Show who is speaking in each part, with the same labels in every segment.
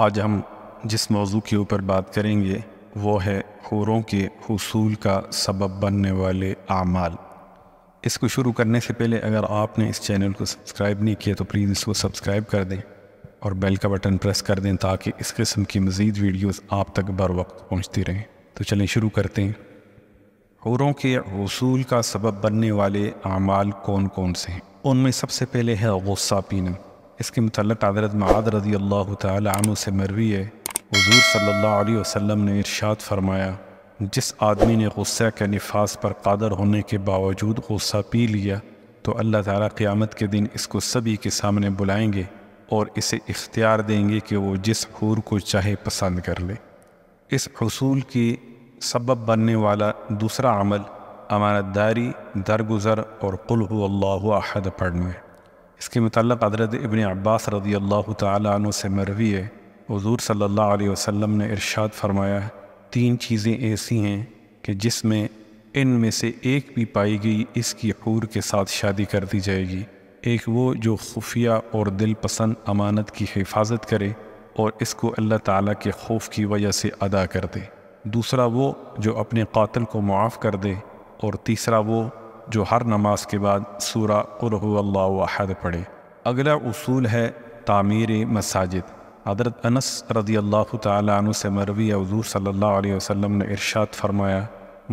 Speaker 1: आज हम जिस मौजू के ऊपर बात करेंगे वो है हूरों के हसूल का सबब बनने वाले आमाल इसको शुरू करने से पहले अगर आपने इस चैनल को सब्सक्राइब नहीं किया तो प्लीज़ इसको सब्सक्राइब कर दें और बेल का बटन प्रेस कर दें ताकि इस किस्म की मज़ीद वीडियोस आप तक बर वक्त पहुँचती रहें तो चलें शुरू करते हैं हूरों के हसूल का सबब बनने वाले आमाल कौन कौन से हैं उनमें सबसे पहले है गुस्सा पीना इसके मतलब हजरत माद रजी अल्लाह तु से मरवी है हजूर सल्ला वसम ने इर्शाद फरमाया जिस आदमी ने गुस्सा के नफाज पर कादर होने के बावजूद गुस्सा पी लिया तो अल्लाह ताली क़यामत के दिन इसको सभी के सामने बुलाएंगे और इसे इख्तियार देंगे कि वो जिस हूर को चाहे पसंद कर ले इस हसूल के सबब बनने वाला दूसरा अमल अमानतदारी दरगुजर और कुल अल्लाह अहद इसके मतलब हजरत इबन अब्बास रदी अल्लाह तु से मरवी है हजूर सल्ला वसम ने इरशाद फरमाया तीन चीज़ें ऐसी हैं कि जिसमें इन में से एक भी पाई गई इसकी हूर के साथ शादी कर दी जाएगी एक वो जो खुफिया और दिल पसंद अमानत की हिफाजत करे और इसको अल्लाह ताला के खौफ की वजह से अदा कर दे दूसरा वो जो अपने कातिल को मुआफ़ कर दे और तीसरा वो जो हर नमाज के बाद सूरा पढ़े अगला उसूल है तामीर मसाजिद हजरत अनस रदी अल्लाह तु से मरवी हजूर सल्ला वसम ने इर्शाद फरमाया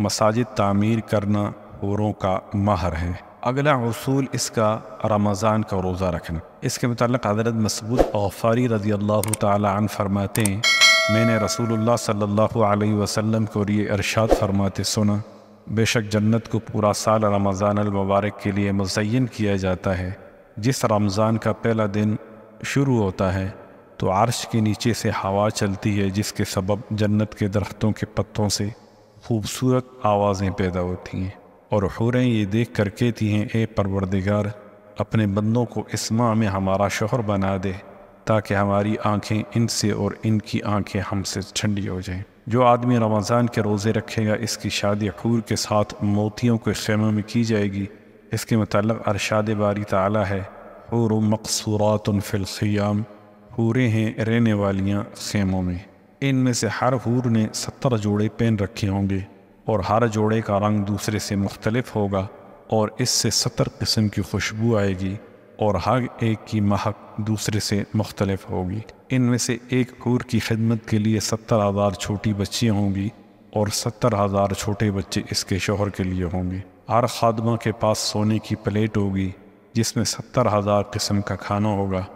Speaker 1: मसाजिद तामीर करना औरों का माहर है अगला असूल इसका रमज़ान का रोज़ा रखना इसके मतलब हजरत मसबूत अफारी रजी अल्लाह तन फरमाते हैं मैंने रसूल सल्ला वसलम को ये इरशाद फरमाते सुना बेशक जन्नत को पूरा साल रमज़ान मुबारक के लिए मुजयन किया जाता है जिस रमज़ान का पहला दिन शुरू होता है तो आर्श के नीचे से हवा चलती है जिसके सबब जन्नत के दरख्तों के पत्तों से खूबसूरत आवाज़ें पैदा होती हैं और हुरें ये देख कर कहती हैं ए परवरदिगार अपने बंदों को इस माह में हमारा शोहर बना दे ताकि हमारी आंखें इनसे और इनकी आंखें हमसे ठंडी हो जाएं जो आदमी रमज़ान के रोज़े रखेगा इसकी शादी अखूर के साथ मोतियों के खेमों में की जाएगी इसके मतलब अरशाद बारी ताला है और मकसूरात फ़िलख़याम हूरें हैं रहने वालियाँ खेमों में इनमें से हर हूर ने सत्तर जोड़े पहन रखे होंगे और हर जोड़े का रंग दूसरे से मुख्तलफ होगा और इससे सत्तर किस्म की खुशबू आएगी और हर एक की महक दूसरे से मुख्तलिफ होगी इनमें से एक हूर की खिदमत के लिए सत्तर हज़ार छोटी बच्चियाँ होंगी और सत्तर हज़ार छोटे बच्चे इसके शोहर के लिए होंगे हर खादमा के पास सोने की प्लेट होगी जिसमें सत्तर हज़ार किस्म का खाना होगा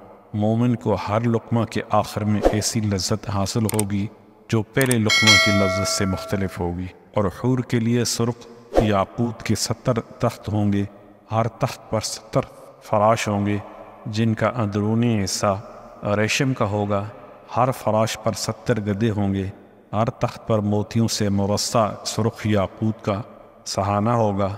Speaker 1: मोमिन को हर लकमा के आखिर में ऐसी लज्जत हासिल होगी जो पहले लकमा की लज्जत से मुख्तलफ होगी और हूर के लिए सुर्ख याकूत के सत्तर तख्त होंगे हर तख्त पर सत्तर फराश होंगे जिनका अंदरूनी हिस्सा रेशम का होगा हर फराश पर सत्तर गदे होंगे हर तख्त पर मोतियों से मुरस्ा सुरख याकूत का सहाना होगा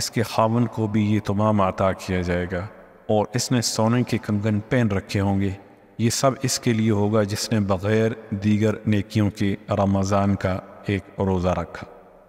Speaker 1: इसके खावन को भी ये तमाम आता किया जाएगा और इसने सोने के कंगन पहन रखे होंगे ये सब इसके लिए होगा जिसने बग़ैर दीगर नेकियों के रमज़ान का एक रोज़ा रखा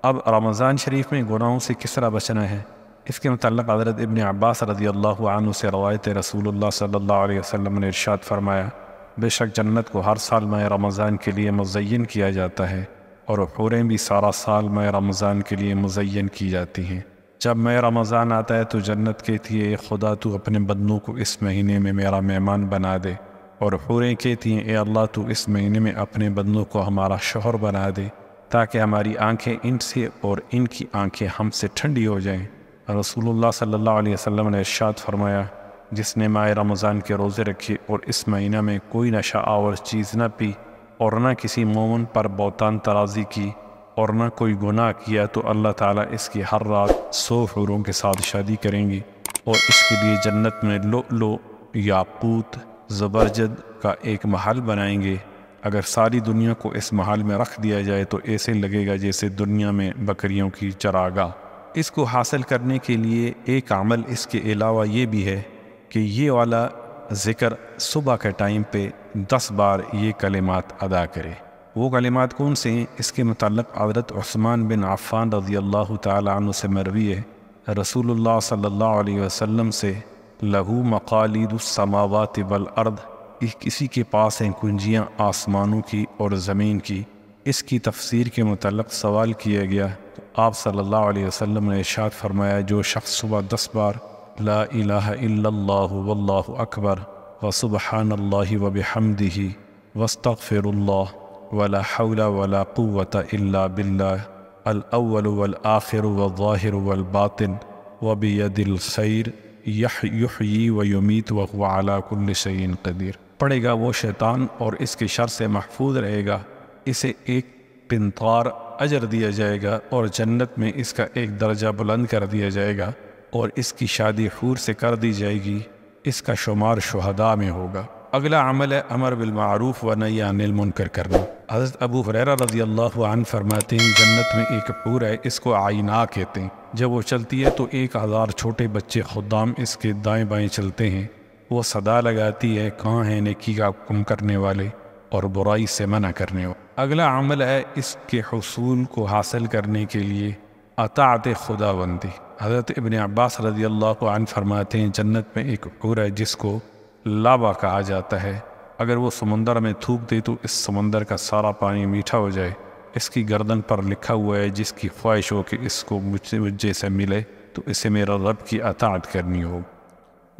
Speaker 1: अब रमज़ान शरीफ में गुनाहों से किस तरह बचना है इसके मतलब हज़रत इबन अब्बास रज़ी अल्लाह से रवायत रसूल सल्ला वसम ने इरशाद फरमाया बेशक जन्नत को हर साल में रमज़ान के लिए मुजयन किया जाता है और हूरें भी सारा साल में रमज़ान के लिए मुजयन की जाती हैं जब मैं रमज़ान आता है तो जन्नत कहती है खुदा तू अपने बदनों को इस महीने में मेरा मेहमान बना दे और हूरें कहती हैं ए अल्लाह तू इस महीने में अपने बदनों को हमारा शोहर बना दे ताकि हमारी इन इनसे और इनकी आँखें हमसे ठंडी हो जाएँ रसूलुल्लाह सल्लल्लाहु अलैहि वसल्लम ने इर्शाद फरमाया जिसने माह रमज़ान के रोज़े रखे और इस महीना में कोई नशा आवर चीज़ न पी और न किसी मोमन पर बोतान तराजी की और न कोई गुनाह किया तो अल्लाह ताला इसकी हर रात सौ हूरों के साथ शादी करेंगी और इसके लिए जन्नत में लो लो याकूत ज़बरजद का एक महल बनाएंगे अगर सारी दुनिया को इस महल में रख दिया जाए तो ऐसे लगेगा जैसे दुनिया में बकरियों की चरागा इसको हासिल करने के लिए एक अमल इसके अलावा ये भी है कि ये वाला ज़िक्र सुबह के टाइम पे दस बार ये कलिमात अदा करे वो कलिमात कौन से हैं इसके मतलब आदरत ओसमान बिन आफ़ान रज़ी अल्लाह तु से मरवी है रसूल सल्ला वसम से लहू मकालिदसमावत वल अर्द किसी के पास हैं कुंजियाँ आसमानों की और ज़मीन की इसकी तफसीर के मतलब सवाल किया गया तो आप सल्लल्लाहु अलैहि वसल्लम ने इशात फरमाया जो शख्स सुबह दस बार ला इला अकबर व सुबहान अल्लाह वब हमदी वस्तफ़िरल्ला वला हौला वला क़ुवत इल्ला बिल्ला अलअल वलआखिर वज़ाहिर वलबातिन वबियदिल खैर यह युही व युमीत वला कुल्ल शयन कदीर पढ़ेगा वो शैतान और इसके शर से महफूज रहेगा इसे एक पिनतार अजर दिया जाएगा और जन्नत में इसका एक दर्जा बुलंद कर दिया जाएगा और इसकी शादी हूर से कर दी जाएगी इसका शुमार शहदा में होगा अगला अमल है अमर बिलमूफ व नैया अनिल मुनकर करना हज़रत अबू हुररा रजी अल्लाह फरमाते हैं जन्नत में एक पूर है इसको आईना कहते हैं जब वो चलती है तो एक हज़ार छोटे बच्चे खुदाम इसके दाएँ बाएँ चलते हैं वो सदा लगाती है कहाँ है नेकी का हुक्म करने वाले और बुराई से मना करने वाला अगला अमल है इसके हसूल को हासिल करने के लिए अतात खुदाबंदी हज़रत इबन अब्बास रजी अल्लाह को फरमाते हैं जन्नत में एक उर है जिसको लावा कहा जाता है अगर वो समंदर में थूक दे तो इस समंदर का सारा पानी मीठा हो जाए इसकी गर्दन पर लिखा हुआ है जिसकी ख्वाहिश हो कि इसको मुझे मुझे जैसे मिले तो इसे मेरा रब की अतात करनी हो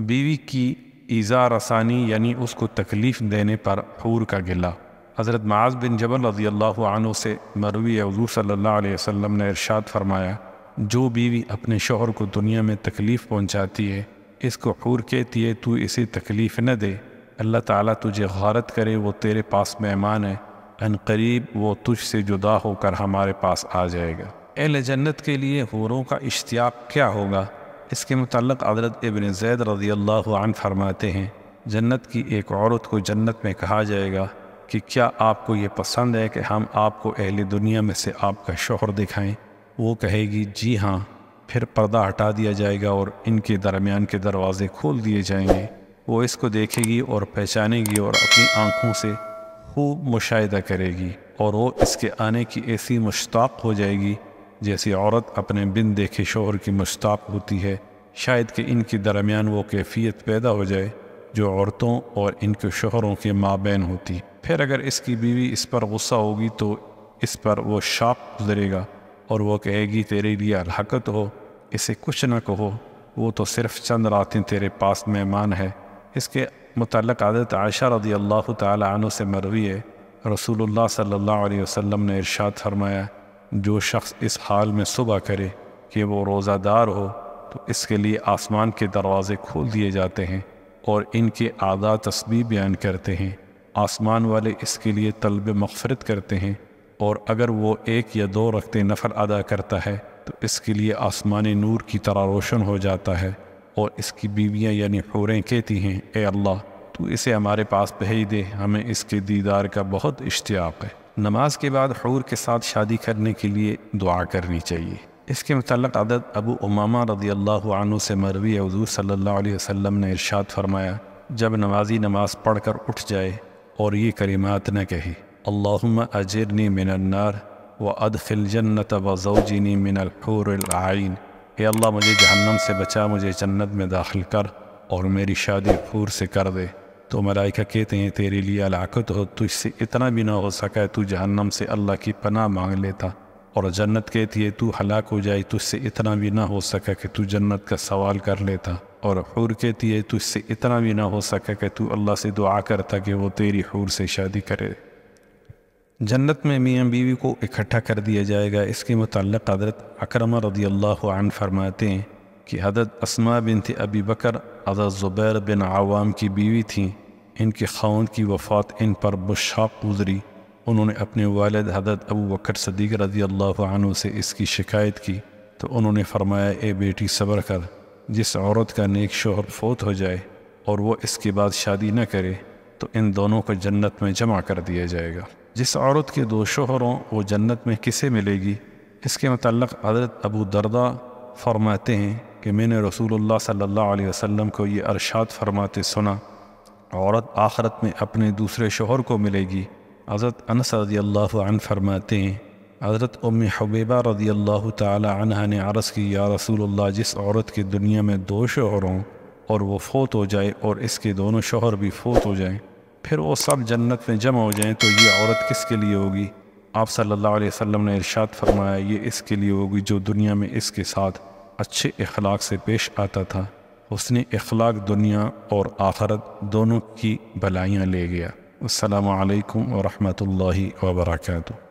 Speaker 1: बीवी की ईज़ा रसानी यानी उसको तकलीफ़ देने पर हूर का गिला हज़रत माज बिन जबल रज़ी अल्लाह से मरवी हजू सल्ला वसम ने इरशाद फरमाया जो बीवी अपने शोहर को दुनिया में तकलीफ़ पहुँचाती है इसको हूर कहती है तू इसे तकलीफ़ न दे अल्लाह ताली तुझे गारत करे वो तेरे पास मेहमान है अन करीब वो तुझ से जुदा होकर हमारे पास आ जाएगा एल जन्नत के लिए हूरों का इश्तियाक क्या होगा इसके मतलब अदरत इबन जैद रज़ी अल्लाह फरमाते हैं जन्नत की एक औरत को जन्नत में कहा जाएगा कि क्या आपको ये पसंद है कि हम आपको अहल दुनिया में से आपका शोहर दिखाएं वो कहेगी जी हाँ फिर पर्दा हटा दिया जाएगा और इनके दरमियान के दरवाज़े खोल दिए जाएंगे वो इसको देखेगी और पहचानेगी और अपनी आँखों से खूब मुशाह करेगी और वो इसके आने की ऐसी मुश्ताक हो जाएगी जैसी औरत अपने बिन देखे शोहर की मुश्ताक होती है शायद कि इनके दरमियान वो कैफियत पैदा हो जाए जो औरतों और इनके शोहरों के माबेन होती फिर अगर इसकी बीवी इस पर गुस्सा होगी तो इस पर वो शाप गुजरेगा और वो कहेगी तेरे लिए अलहकत हो इसे कुछ न कहो वो तो सिर्फ़ चंद रातें तेरे पास मेहमान है इसके मुतलक आदत आयशा रदी अल्लाह तन से मरवी है रसूलुल्लाह सल्लल्लाहु अलैहि वसल्लम ने इरशाद फरमाया जो शख्स इस हाल में सुबह करे कि वो रोज़ादार हो तो इसके लिए आसमान के दरवाज़े खोल दिए जाते हैं और इनके आदा तस्बी बयान करते हैं आसमान वाले इसके लिए तलब मफफरत करते हैं और अगर वो एक या दो रखते नफर अदा करता है तो इसके लिए आसमान नूर की तरह रोशन हो जाता है और इसकी बीवियाँ यानी हौरें कहती हैं ए अल्लाह तू इसे हमारे पास भेज दे हमें इसके दीदार का बहुत इश्तियाक है नमाज के बाद हूर के साथ शादी करने के लिए दुआ करनी चाहिए इसके मतलब अदद अबू उमामा रदी अल्लाह से मरवी हजूर सल्ला वसम ने इरशाद फरमाया जब नमाजी नमाज पढ़ कर उठ जाए और ये करीमात न कहे अल्लाम अजरनी मिनन्नार व अदखिल जन्नत वजौजनी मिनलहूरआन हे अल्लाह मुझे जहन्नम से बचा मुझे जन्नत में दाखिल कर और मेरी शादी हूर से कर दे तो मलाइका कहते हैं तेरे लिए अलाकत हो तुझसे तो इतना भी ना हो सका तू जहन्नम से अल्लाह की पनाह मांग लेता और जन्नत कहती है तू हलाक हो जाए तुझसे तो इतना भी ना हो सका कि तू जन्नत का सवाल कर लेता और हूर कहती है तुझसे तो इतना भी ना हो सका कि तू अल्लाह से दुआ करता कि वो तेरी हूर से शादी करे जन्नत में मियाँ बीवी को इकट्ठा कर दिया जाएगा इसके मुतल हज़रत अक्रम रदी अल्लाह फरमाते हैं कि हजरत असमा बिनते अबी बकर अदा ज़ुबैर बिन आवाम की बीवी थीं इनके खाउन की वफ़ात इन पर बशाक गुजरी उन्होंने अपने वालद हजरत अबू बकर सदीक रजी अल्लाह से इसकी शिकायत की तो उन्होंने फरमाया ए बेटी सब्र कर जिस औरत का नेक शोहर फोत हो जाए और वह इसके बाद शादी न करे तो इन दोनों को जन्नत में जमा कर दिया जाएगा जिस औरत के दो शोहरों वो जन्नत में किसे मिलेगी इसके मतलब हज़रत अबू दरदा फरमाते हैं कि मैंने रसूलुल्लाह सल्लल्लाहु अलैहि वसल्लम को ये अरशाद फरमाते सुना औरत आखरत में अपने दूसरे शोहर को मिलेगी हज़रत अनस रजी अल्लाह फरमाते हैं हज़रत उम हबीबा रजी अल्लाह तह ने अर्ज़ की या रसूलुल्लाह जिस औरत की दुनिया में दो शोहर हों और वो फोत हो जाए और इसके दोनों शोहर भी फोत हो जाएँ फिर वो सब जन्नत में जमा हो जाएँ तो ये औरत किसके लिए होगी आप सल्लल्लाहु अलैहि वसल्लम ने इरशाद फरमाया ये इसके लिए होगी जो दुनिया में इसके साथ अच्छे अखलाक से पेश आता था उसने अखलाक दुनिया और आखरत दोनों की भलाइयाँ ले गया अल्लाम वरहमल वर्का